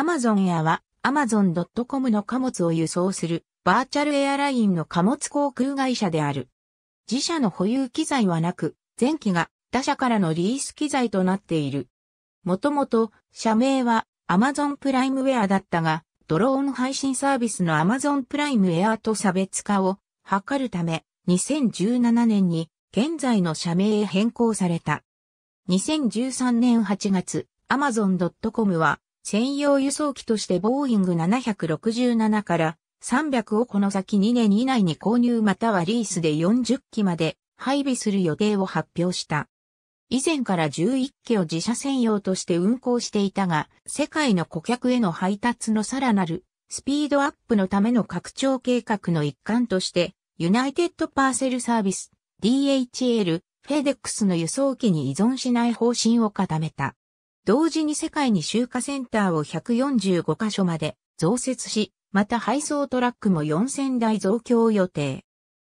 アマゾンエアやはアマゾン c o m の貨物を輸送するバーチャルエアラインの貨物航空会社である。自社の保有機材はなく、前期が他社からのリース機材となっている。もともと社名はアマゾンプライムウェアだったが、ドローン配信サービスのアマゾンプライムエアと差別化を図るため、2017年に現在の社名へ変更された。2013年8月、アマゾン c o m は専用輸送機としてボーイング767から300をこの先2年以内に購入またはリースで40機まで配備する予定を発表した。以前から11機を自社専用として運行していたが、世界の顧客への配達のさらなるスピードアップのための拡張計画の一環として、ユナイテッドパーセルサービス、DHL、フェデックスの輸送機に依存しない方針を固めた。同時に世界に集荷センターを145カ所まで増設し、また配送トラックも4000台増強予定。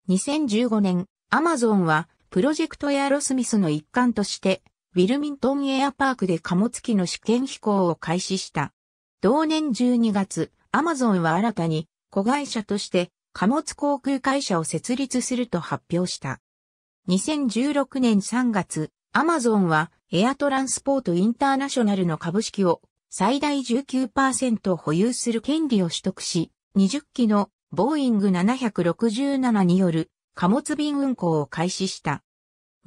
2015年、アマゾンはプロジェクトエアロスミスの一環として、ウィルミントンエアパークで貨物機の試験飛行を開始した。同年12月、アマゾンは新たに子会社として貨物航空会社を設立すると発表した。2016年3月、アマゾンはエアトランスポートインターナショナルの株式を最大19%保有する権利を取得し、20機のボーイング767による貨物便運航を開始した。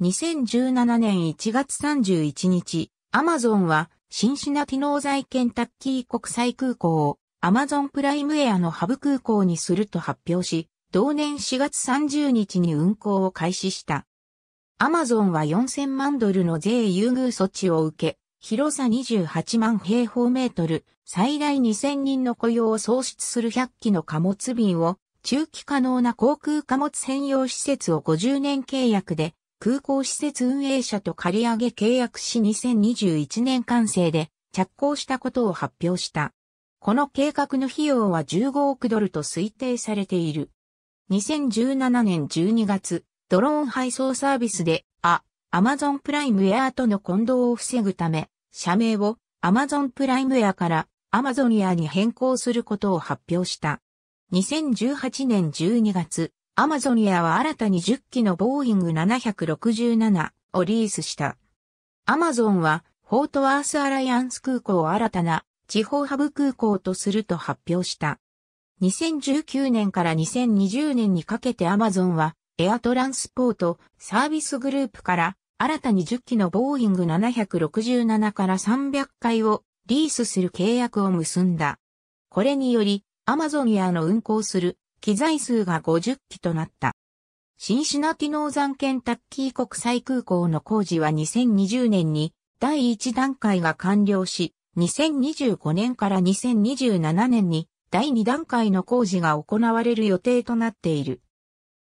2017年1月31日、アマゾンはシンシナティ在ケンタッキー国際空港をアマゾンプライムエアのハブ空港にすると発表し、同年4月30日に運航を開始した。アマゾンは4000万ドルの税優遇措置を受け、広さ28万平方メートル、最大2000人の雇用を創出する100機の貨物便を、中期可能な航空貨物専用施設を50年契約で、空港施設運営者と借り上げ契約し2021年完成で着工したことを発表した。この計画の費用は15億ドルと推定されている。2017年12月、ドローン配送サービスで、あ、アマゾンプライムエアとの混同を防ぐため、社名をアマゾンプライムエアからアマゾニアに変更することを発表した。2018年12月、アマゾニアは新たに10機のボーイング767をリースした。アマゾンは、フォートワースアライアンス空港を新たな地方ハブ空港とすると発表した。2019年から2020年にかけてアマゾンはエアトランスポートサービスグループから新たに10機のボーイング767から300回をリースする契約を結んだ。これにより、アマゾンアの運行する機材数が50機となった。シンシナティノーザンケンタッキー国際空港の工事は2020年に第1段階が完了し、2025年から2027年に第2段階の工事が行われる予定となっている。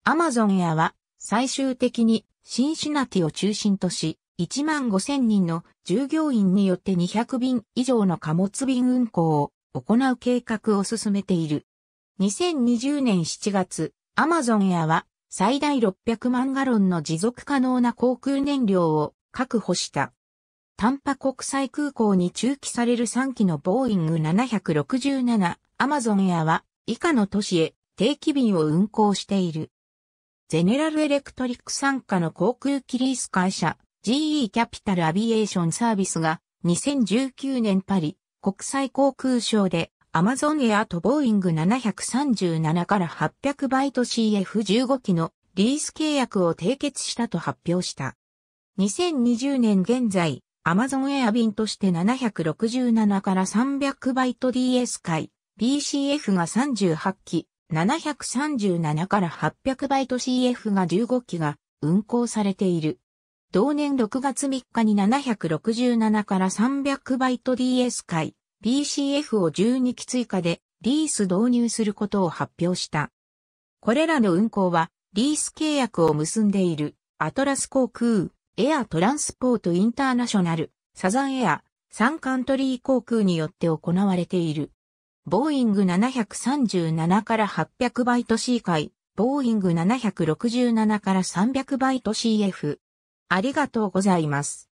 アマゾンエアは最終的にシンシナティを中心とし、1万5000人の従業員によって200便以上の貨物便運行を行う計画を進めている。2020年7月、アマゾンエアは最大600万ガロンの持続可能な航空燃料を確保した。タンパ国際空港に駐機される3機のボーイング767アマゾンエアは以下の都市へ定期便を運航している。ゼネラルエレクトリック傘下の航空機リース会社 GE キャピタルアビエーションサービスが2019年パリ国際航空ショーでアマゾンエアとボーイング737から800バイト CF15 機のリース契約を締結したと発表した。2020年現在、アマゾンエア便として767から300バイト DS 回、BCF が38機、737から800バイト CF が15機が運行されている。同年6月3日に767から300バイト DS 回 BCF を12機追加でリース導入することを発表した。これらの運行はリース契約を結んでいるアトラス航空、エアトランスポートインターナショナル、サザンエア、サンカントリー航空によって行われている。ボーイング737から800バイト C 回、ボーイング767から300バイト CF。ありがとうございます。